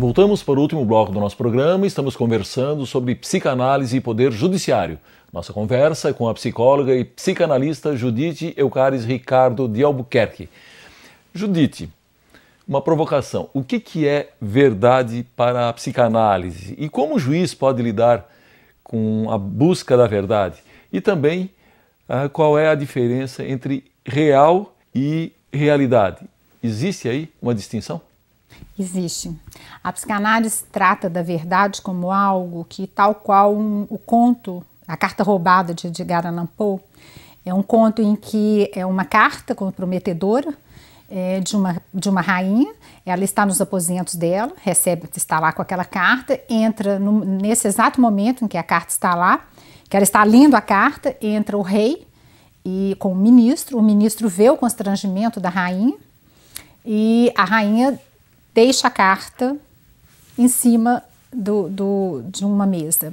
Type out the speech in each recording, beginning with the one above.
Voltamos para o último bloco do nosso programa. Estamos conversando sobre psicanálise e poder judiciário. Nossa conversa é com a psicóloga e psicanalista Judite Eucares Ricardo de Albuquerque. Judite, uma provocação. O que, que é verdade para a psicanálise? E como o juiz pode lidar com a busca da verdade? E também ah, qual é a diferença entre real e realidade? Existe aí uma distinção? Existe. A psicanálise trata da verdade como algo que, tal qual um, o conto, a carta roubada de Edgar Allan Poe, é um conto em que é uma carta comprometedora é, de, uma, de uma rainha, ela está nos aposentos dela, recebe, está lá com aquela carta, entra no, nesse exato momento em que a carta está lá, que ela está lendo a carta, entra o rei e com o ministro, o ministro vê o constrangimento da rainha e a rainha deixa a carta em cima do, do, de uma mesa.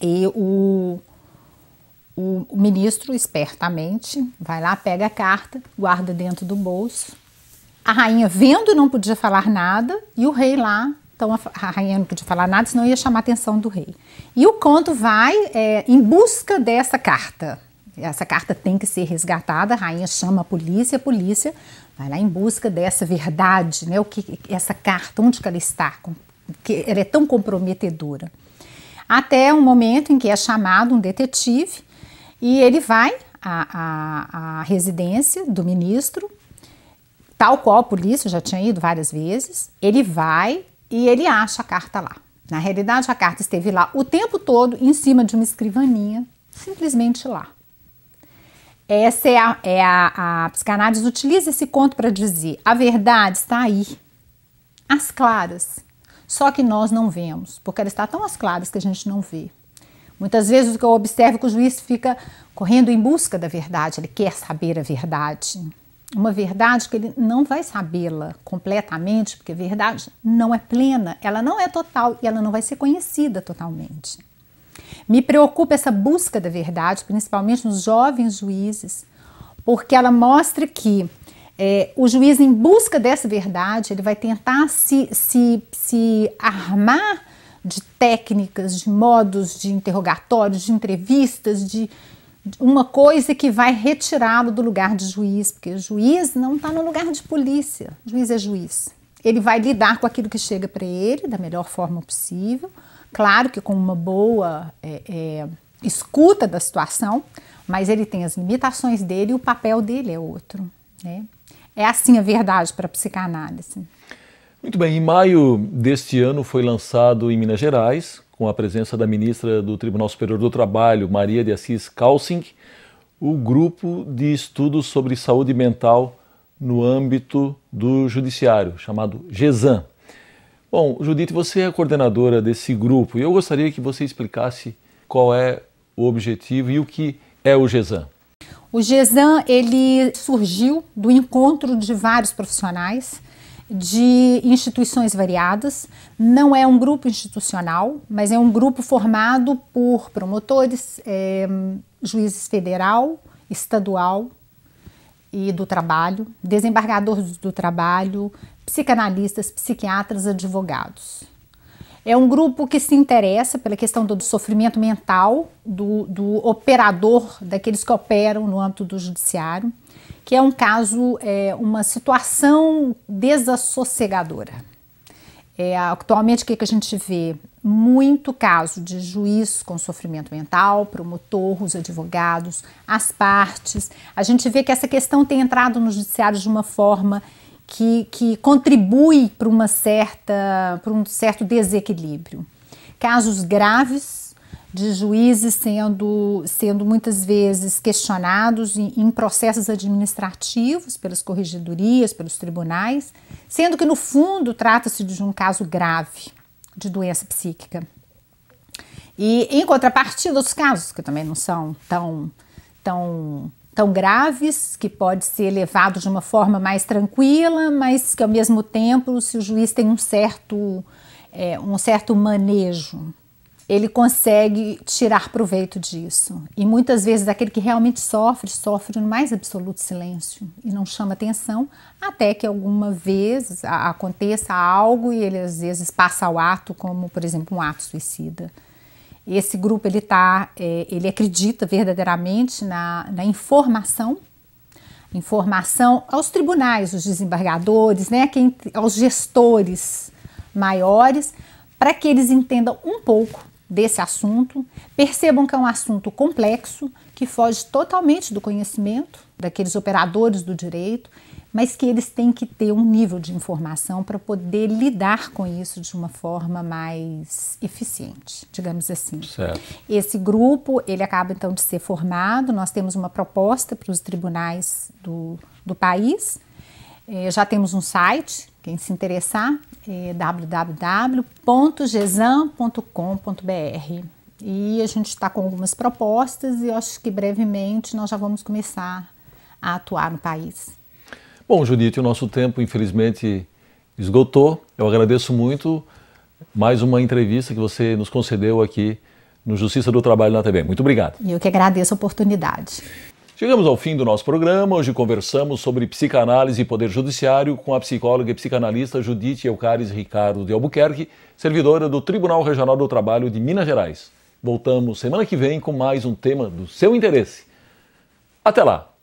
E o, o, o ministro, espertamente, vai lá, pega a carta, guarda dentro do bolso. A rainha, vendo, não podia falar nada, e o rei lá então a rainha não podia falar nada, senão ia chamar a atenção do rei. E o conto vai é, em busca dessa carta. Essa carta tem que ser resgatada. A rainha chama a polícia, a polícia vai lá em busca dessa verdade, né? O que essa carta, onde ela está, que ela é tão comprometedora. Até um momento em que é chamado um detetive e ele vai à, à, à residência do ministro, tal qual a polícia já tinha ido várias vezes. Ele vai e ele acha a carta lá. Na realidade, a carta esteve lá o tempo todo em cima de uma escrivaninha, simplesmente lá. Essa é a, é a, a psicanálise utiliza esse conto para dizer a verdade está aí, às claras, só que nós não vemos, porque ela está tão às claras que a gente não vê. Muitas vezes o que eu observo é que o juiz fica correndo em busca da verdade, ele quer saber a verdade. Uma verdade que ele não vai sabê-la completamente, porque a verdade não é plena, ela não é total e ela não vai ser conhecida totalmente. Me preocupa essa busca da verdade, principalmente nos jovens juízes, porque ela mostra que é, o juiz, em busca dessa verdade, ele vai tentar se, se, se armar de técnicas, de modos de interrogatórios, de entrevistas, de, de uma coisa que vai retirá-lo do lugar de juiz, porque o juiz não está no lugar de polícia, o juiz é juiz. Ele vai lidar com aquilo que chega para ele da melhor forma possível, Claro que com uma boa é, é, escuta da situação, mas ele tem as limitações dele e o papel dele é outro. Né? É assim a verdade para a psicanálise. Muito bem, em maio deste ano foi lançado em Minas Gerais, com a presença da ministra do Tribunal Superior do Trabalho, Maria de Assis Kalsing, o grupo de estudos sobre saúde mental no âmbito do judiciário, chamado GESAM. Bom, Judite, você é a coordenadora desse grupo e eu gostaria que você explicasse qual é o objetivo e o que é o GESAN. O GESAN ele surgiu do encontro de vários profissionais de instituições variadas. Não é um grupo institucional, mas é um grupo formado por promotores, é, juízes federal, estadual, e do trabalho, desembargadores do trabalho, psicanalistas, psiquiatras, advogados. É um grupo que se interessa pela questão do, sofrimento mental do, do, operador, daqueles que operam no âmbito do judiciário, que é um caso, é, uma situação desassossegadora. É, atualmente, o que, que a gente vê? muito caso de juiz com sofrimento mental, promotor, os advogados, as partes. A gente vê que essa questão tem entrado no judiciário de uma forma que, que contribui para uma certa para um certo desequilíbrio. Casos graves de juízes sendo, sendo muitas vezes questionados em, em processos administrativos pelas corregedorias, pelos tribunais, sendo que no fundo trata-se de um caso grave de doença psíquica. E em contrapartida, outros casos que também não são tão, tão, tão graves, que pode ser levado de uma forma mais tranquila, mas que ao mesmo tempo, se o juiz tem um certo, é, um certo manejo ele consegue tirar proveito disso. E muitas vezes aquele que realmente sofre, sofre no mais absoluto silêncio e não chama atenção, até que alguma vez aconteça algo e ele às vezes passa ao ato, como por exemplo um ato suicida. Esse grupo ele tá, é, ele acredita verdadeiramente na, na informação informação aos tribunais, os desembargadores, né, quem, aos gestores maiores, para que eles entendam um pouco desse assunto. Percebam que é um assunto complexo, que foge totalmente do conhecimento daqueles operadores do direito, mas que eles têm que ter um nível de informação para poder lidar com isso de uma forma mais eficiente, digamos assim. Certo. Esse grupo, ele acaba então de ser formado, nós temos uma proposta para os tribunais do, do país, é, já temos um site, quem se interessar, é www.gesan.com.br. E a gente está com algumas propostas e acho que brevemente nós já vamos começar a atuar no país. Bom, Judite, o nosso tempo infelizmente esgotou. Eu agradeço muito mais uma entrevista que você nos concedeu aqui no Justiça do Trabalho na TV. Muito obrigado. E eu que agradeço a oportunidade. Chegamos ao fim do nosso programa. Hoje conversamos sobre psicanálise e poder judiciário com a psicóloga e psicanalista Judite Eucaris Ricardo de Albuquerque, servidora do Tribunal Regional do Trabalho de Minas Gerais. Voltamos semana que vem com mais um tema do seu interesse. Até lá!